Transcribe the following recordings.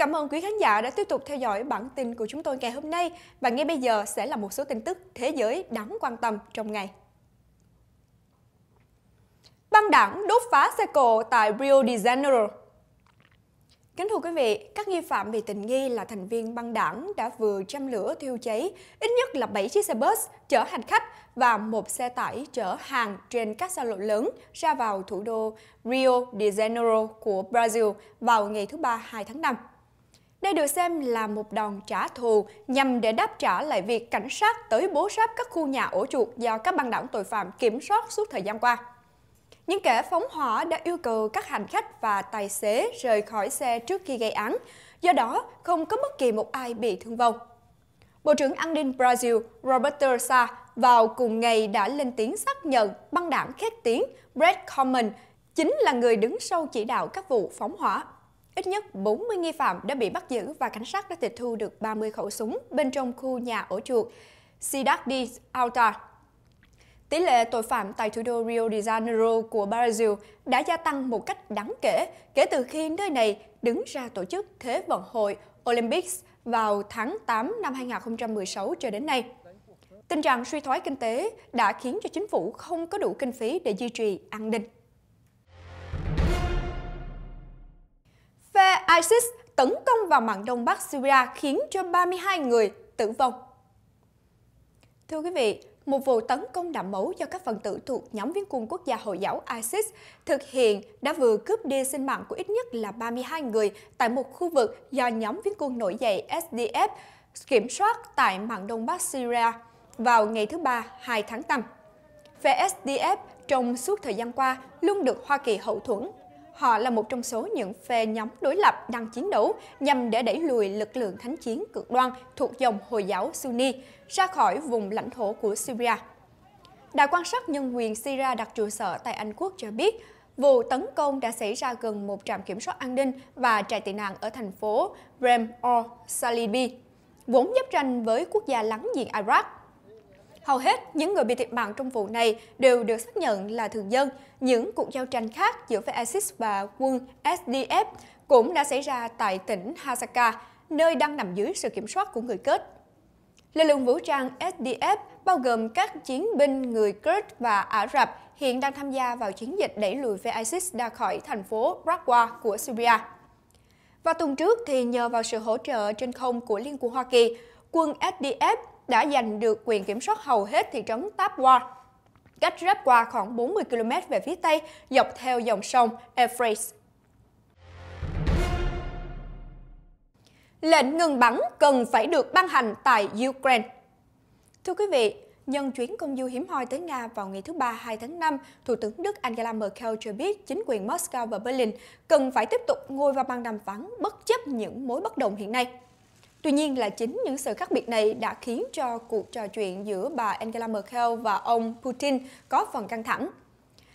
cảm ơn quý khán giả đã tiếp tục theo dõi bản tin của chúng tôi ngày hôm nay và ngay bây giờ sẽ là một số tin tức thế giới đáng quan tâm trong ngày. Băng đảng đốt phá xe cộ tại Rio de Janeiro Kính thưa quý vị, các nghi phạm bị tình nghi là thành viên băng đảng đã vừa châm lửa thiêu cháy ít nhất là 7 chiếc xe bus chở hành khách và một xe tải chở hàng trên các xa lộ lớn ra vào thủ đô Rio de Janeiro của Brazil vào ngày thứ Ba 2 tháng 5. Đây được xem là một đòn trả thù nhằm để đáp trả lại việc cảnh sát tới bố sáp các khu nhà ổ chuột do các băng đảng tội phạm kiểm soát suốt thời gian qua. Những kẻ phóng hỏa đã yêu cầu các hành khách và tài xế rời khỏi xe trước khi gây án, do đó không có bất kỳ một ai bị thương vong. Bộ trưởng an ninh Brazil Roberto Sa vào cùng ngày đã lên tiếng xác nhận băng đảng khét tiếng Brett Coleman chính là người đứng sau chỉ đạo các vụ phóng hỏa. Ít nhất 40 nghi phạm đã bị bắt giữ và cảnh sát đã tịch thu được 30 khẩu súng bên trong khu nhà ổ chuột Cidade Alta. Tỷ lệ tội phạm tại thủ đô Rio de Janeiro của Brazil đã gia tăng một cách đáng kể kể từ khi nơi này đứng ra tổ chức Thế vận hội Olympics vào tháng 8 năm 2016 cho đến nay. Tình trạng suy thoái kinh tế đã khiến cho chính phủ không có đủ kinh phí để duy trì an ninh. Phe ISIS tấn công vào mảng đông bắc Syria khiến cho 32 người tử vong. Thưa quý vị, một vụ tấn công đạm mẫu do các phần tử thuộc nhóm viên quân quốc gia Hồi giáo ISIS thực hiện đã vừa cướp đi sinh mạng của ít nhất là 32 người tại một khu vực do nhóm viên quân nổi dậy SDF kiểm soát tại mạng Đông Bắc Syria vào ngày thứ Ba 2 tháng 5. Phe SDF trong suốt thời gian qua luôn được Hoa Kỳ hậu thuẫn Họ là một trong số những phe nhóm đối lập đang chiến đấu nhằm để đẩy lùi lực lượng thánh chiến cực đoan thuộc dòng Hồi giáo Sunni ra khỏi vùng lãnh thổ của Syria. Đại quan sát nhân quyền Syria đặt trụ sở tại Anh Quốc cho biết, vụ tấn công đã xảy ra gần một trạm kiểm soát an ninh và trại tị nạn ở thành phố Brem al Salibi, vốn giáp ranh với quốc gia láng giềng Iraq. Hầu hết những người bị thiệt mạng trong vụ này đều được xác nhận là thường dân. Những cuộc giao tranh khác giữa phe ISIS và quân SDF cũng đã xảy ra tại tỉnh Hasaka, nơi đang nằm dưới sự kiểm soát của người Kurd. Lực lượng vũ trang SDF bao gồm các chiến binh người Kurd và Ả Rập hiện đang tham gia vào chiến dịch đẩy lùi phe ISIS ra khỏi thành phố Raqqa của Syria. Vào tuần trước, thì nhờ vào sự hỗ trợ trên không của Liên quân Hoa Kỳ, quân SDF đã giành được quyền kiểm soát hầu hết thị trấn Tapwa, cách Rabwa khoảng 40 km về phía Tây, dọc theo dòng sông Euphrates. Lệnh ngừng bắn cần phải được ban hành tại Ukraine. Thưa quý vị, Nhân chuyến công du hiếm hoi tới Nga vào ngày thứ Ba 2 tháng 5, Thủ tướng Đức Angela Merkel cho biết chính quyền Moscow và Berlin cần phải tiếp tục ngồi vào bàn đàm phán bất chấp những mối bất đồng hiện nay. Tuy nhiên là chính những sự khác biệt này đã khiến cho cuộc trò chuyện giữa bà Angela Merkel và ông Putin có phần căng thẳng.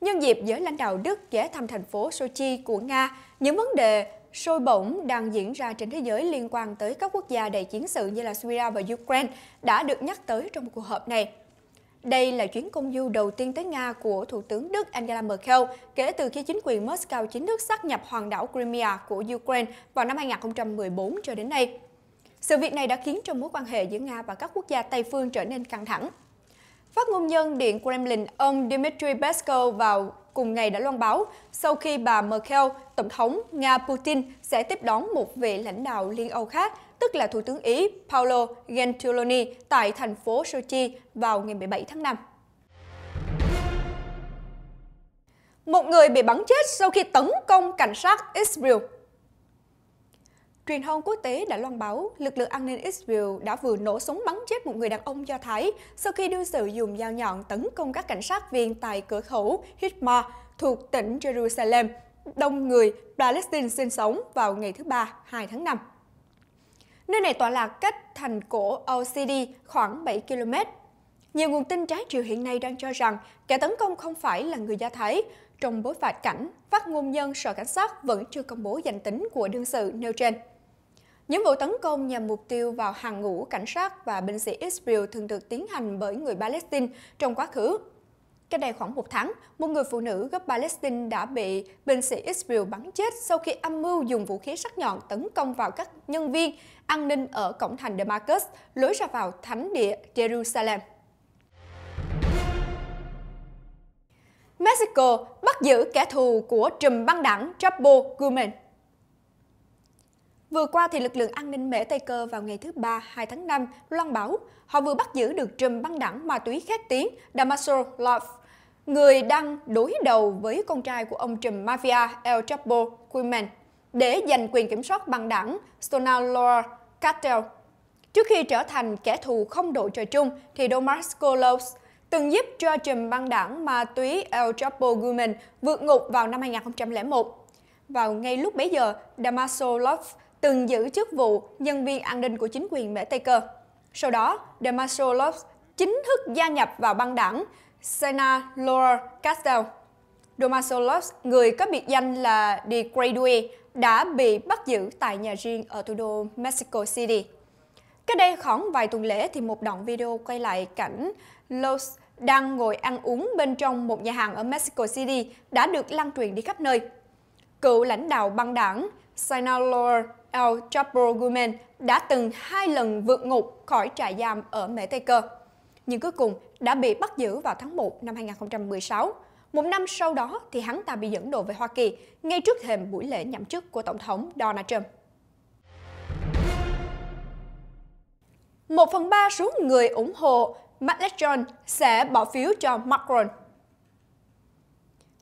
Nhân dịp giới lãnh đạo Đức ghé thăm thành phố Sochi của Nga, những vấn đề sôi bổng đang diễn ra trên thế giới liên quan tới các quốc gia đầy chiến sự như là Syria và Ukraine đã được nhắc tới trong cuộc họp này. Đây là chuyến công du đầu tiên tới Nga của Thủ tướng Đức Angela Merkel kể từ khi chính quyền Moscow chính thức xác nhập hoàng đảo Crimea của Ukraine vào năm 2014 cho đến nay. Sự việc này đã khiến cho mối quan hệ giữa Nga và các quốc gia Tây phương trở nên căng thẳng. Phát ngôn nhân Điện Kremlin ông Dmitry Peskov vào cùng ngày đã loan báo sau khi bà Merkel, Tổng thống Nga Putin sẽ tiếp đón một vị lãnh đạo Liên Âu khác, tức là Thủ tướng Ý Paolo Gentiloni tại thành phố Sochi vào ngày 17 tháng 5. Một người bị bắn chết sau khi tấn công cảnh sát Israel truyền thông quốc tế đã loan báo lực lượng an ninh Israel đã vừa nổ súng bắn chết một người đàn ông Do Thái sau khi đương sự dùng dao nhọn tấn công các cảnh sát viên tại cửa khẩu Hitma thuộc tỉnh Jerusalem, đông người Palestine sinh sống vào ngày thứ Ba, 2 tháng 5. Nơi này tọa lạc cách thành cổ OCD khoảng 7 km. Nhiều nguồn tin trái chiều hiện nay đang cho rằng kẻ tấn công không phải là người Do Thái, trong bối phạt cảnh, phát ngôn nhân sở cảnh sát vẫn chưa công bố danh tính của đương sự nêu trên. Những vụ tấn công nhằm mục tiêu vào hàng ngũ cảnh sát và binh sĩ Israel thường được tiến hành bởi người Palestine trong quá khứ. Cách đây khoảng một tháng, một người phụ nữ gốc Palestine đã bị binh sĩ Israel bắn chết sau khi âm mưu dùng vũ khí sắc nhọn tấn công vào các nhân viên an ninh ở cổng thành Damascus, lối ra vào thánh địa Jerusalem. Mexico bắt giữ kẻ thù của trùm băng đảng Chapo Guzman. Vừa qua thì lực lượng an ninh Mễ Tây Cơ vào ngày thứ ba 2 tháng 5 loan báo họ vừa bắt giữ được trùm băng đảng ma túy khét tiếng Damaso Love, người đang đối đầu với con trai của ông trùm mafia El Chapo Guzman để giành quyền kiểm soát băng đảng Sonalor Cartel. Trước khi trở thành kẻ thù không đội trời chung thì Domas Colos từng giúp cho trùm băng đảng ma túy El Chapo Guzman vượt ngục vào năm 2001. Vào ngay lúc bấy giờ, Damaso Love từng giữ chức vụ nhân viên an ninh của chính quyền Mễ Tây Cơ. Sau đó, Damaso Lopes chính thức gia nhập vào băng đảng Sena Laura Castell. Damaso Lopes, người có biệt danh là The Graduate, đã bị bắt giữ tại nhà riêng ở thủ đô Mexico City. Cách đây khoảng vài tuần lễ thì một đoạn video quay lại cảnh Lopes đang ngồi ăn uống bên trong một nhà hàng ở Mexico City đã được lan truyền đi khắp nơi. Cựu lãnh đạo băng đảng Sinaloa El Chapo Guzman đã từng hai lần vượt ngục khỏi trại giam ở Mễ Tây Cơ, nhưng cuối cùng đã bị bắt giữ vào tháng 1 năm 2016. Một năm sau đó thì hắn ta bị dẫn độ về Hoa Kỳ ngay trước thềm buổi lễ nhậm chức của Tổng thống Donald Trump. Một phần ba số người ủng hộ Macron sẽ bỏ phiếu cho Macron.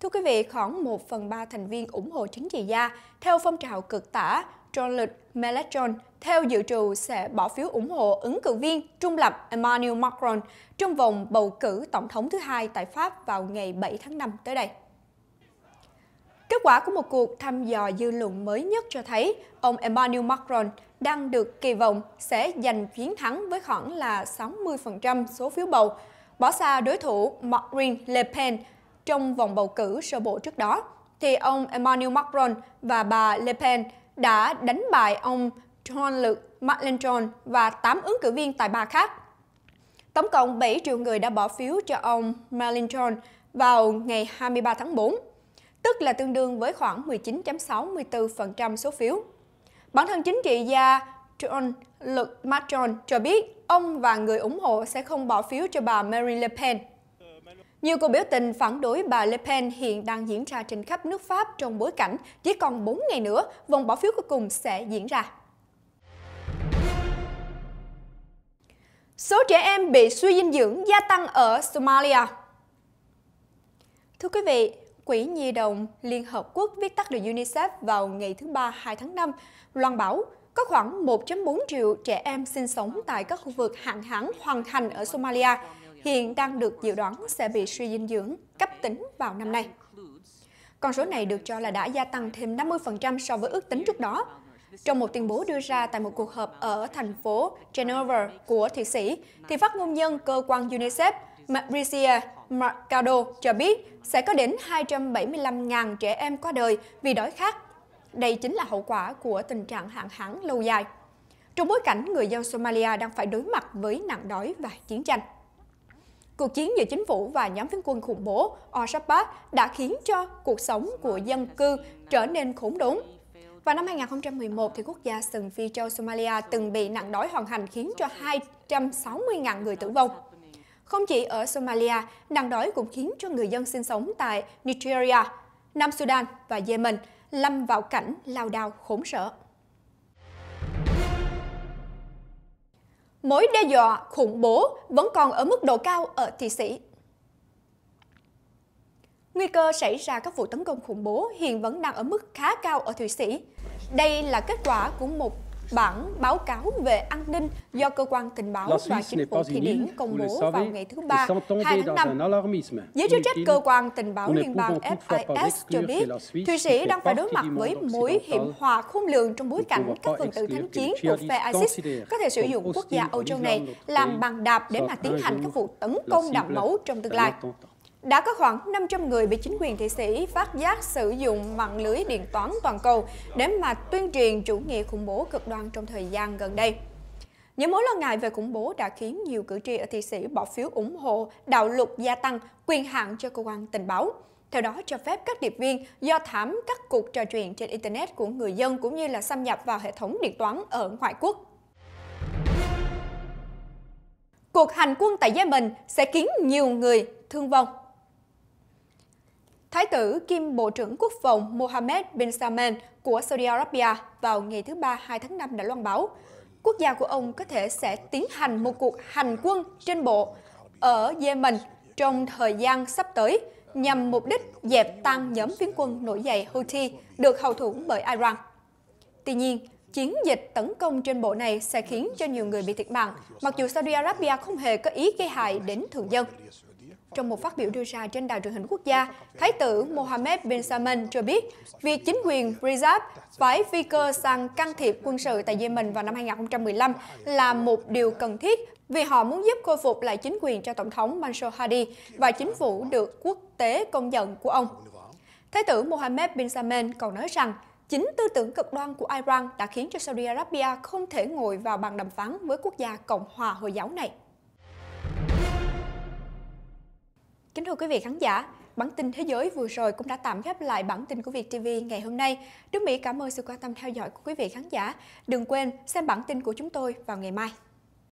Thưa quý vị, khoảng 1 phần 3 thành viên ủng hộ chính trị gia theo phong trào cực tả Jean-Luc Mélenchon theo dự trù sẽ bỏ phiếu ủng hộ ứng cử viên trung lập Emmanuel Macron trong vòng bầu cử tổng thống thứ hai tại Pháp vào ngày 7 tháng 5 tới đây. Kết quả của một cuộc thăm dò dư luận mới nhất cho thấy ông Emmanuel Macron đang được kỳ vọng sẽ giành chiến thắng với khoảng là 60% số phiếu bầu, bỏ xa đối thủ Marine Le Pen trong vòng bầu cử sơ bộ trước đó, thì ông Emmanuel Macron và bà Le Pen – đã đánh bại ông John Lực, McClinton và 8 ứng cử viên tài ba khác. Tổng cộng 7 triệu người đã bỏ phiếu cho ông McClinton vào ngày 23 tháng 4, tức là tương đương với khoảng 19.64% số phiếu. Bản thân chính trị gia John Lực Macron cho biết ông và người ủng hộ sẽ không bỏ phiếu cho bà Marine Le Pen – nhiều cuộc biểu tình phản đối bà Le Pen hiện đang diễn ra trên khắp nước Pháp trong bối cảnh chỉ còn 4 ngày nữa, vòng bỏ phiếu cuối cùng sẽ diễn ra. Số trẻ em bị suy dinh dưỡng gia tăng ở Somalia Thưa quý vị, Quỹ Nhi đồng Liên Hợp Quốc viết tắt là UNICEF vào ngày thứ Ba 2 tháng 5, loan báo có khoảng 1.4 triệu trẻ em sinh sống tại các khu vực hạn hán hoàn thành ở Somalia, hiện đang được dự đoán sẽ bị suy dinh dưỡng cấp tính vào năm nay. Con số này được cho là đã gia tăng thêm 50% so với ước tính trước đó. Trong một tuyên bố đưa ra tại một cuộc họp ở thành phố Geneva của Thụy Sĩ, thì phát ngôn nhân cơ quan UNICEF Mauricia Mercado cho biết sẽ có đến 275.000 trẻ em qua đời vì đói khát. Đây chính là hậu quả của tình trạng hạn hán lâu dài. Trong bối cảnh người dân Somalia đang phải đối mặt với nạn đói và chiến tranh. Cuộc chiến giữa chính phủ và nhóm phiến quân khủng bố Al-Shabaab đã khiến cho cuộc sống của dân cư trở nên khủng đốn. Vào năm 2011, thì quốc gia sừng Phi châu Somalia từng bị nạn đói hoàn hành khiến cho 260.000 người tử vong. Không chỉ ở Somalia, nạn đói cũng khiến cho người dân sinh sống tại Nigeria, Nam Sudan và Yemen lâm vào cảnh lao đao khốn sở. mối đe dọa khủng bố vẫn còn ở mức độ cao ở Thụy Sĩ. Nguy cơ xảy ra các vụ tấn công khủng bố hiện vẫn đang ở mức khá cao ở Thụy Sĩ. Đây là kết quả của một bản báo cáo về an ninh do cơ quan tình báo và chính phủ Thụy Điển công bố vào ngày thứ Ba hai tháng năm. Giới chức trách cơ quan tình báo liên bang FIS cho biết, Thụy Sĩ đang phải đối mặt với mối hiểm họa khôn lường trong bối cảnh các phần tử thánh chiến thuộc phe ISIS có thể sử dụng quốc gia Âu Châu này làm bàn đạp để mà tiến hành các vụ tấn công đẫm mẫu trong tương lai. Đã có khoảng 500 người bị chính quyền Thụy Sĩ phát giác sử dụng mạng lưới điện toán toàn cầu để mà tuyên truyền chủ nghĩa khủng bố cực đoan trong thời gian gần đây. Những mối lo ngại về khủng bố đã khiến nhiều cử tri ở Thụy Sĩ bỏ phiếu ủng hộ đạo luật gia tăng quyền hạn cho cơ quan tình báo. Theo đó, cho phép các điệp viên do thám các cuộc trò chuyện trên Internet của người dân cũng như là xâm nhập vào hệ thống điện toán ở ngoại quốc. Cuộc hành quân tại Yemen sẽ khiến nhiều người thương vong. Thái tử kim Bộ trưởng Quốc phòng Mohammed bin Salman của Saudi Arabia vào ngày thứ Ba 2 tháng 5 đã loan báo, quốc gia của ông có thể sẽ tiến hành một cuộc hành quân trên bộ ở Yemen trong thời gian sắp tới nhằm mục đích dẹp tan nhóm phiến quân nổi dậy Houthi được hậu thuẫn bởi Iran. Tuy nhiên, chiến dịch tấn công trên bộ này sẽ khiến cho nhiều người bị thiệt mạng, mặc dù Saudi Arabia không hề có ý gây hại đến thường dân. Trong một phát biểu đưa ra trên đài truyền hình quốc gia, Thái tử Mohammed bin Salman cho biết việc chính quyền Riyadh phái phi cơ sang can thiệp quân sự tại Yemen vào năm 2015 là một điều cần thiết vì họ muốn giúp khôi phục lại chính quyền cho Tổng thống Mansour Hadi và chính phủ được quốc tế công nhận của ông. Thái tử Mohammed bin Salman còn nói rằng chính tư tưởng cực đoan của Iran đã khiến cho Saudi Arabia không thể ngồi vào bàn đàm phán với quốc gia Cộng hòa Hồi giáo này. Kính thưa quý vị khán giả, bản tin thế giới vừa rồi cũng đã tạm khép lại bản tin của Việt TV ngày hôm nay. Đức Mỹ cảm ơn sự quan tâm theo dõi của quý vị khán giả. Đừng quên xem bản tin của chúng tôi vào ngày mai.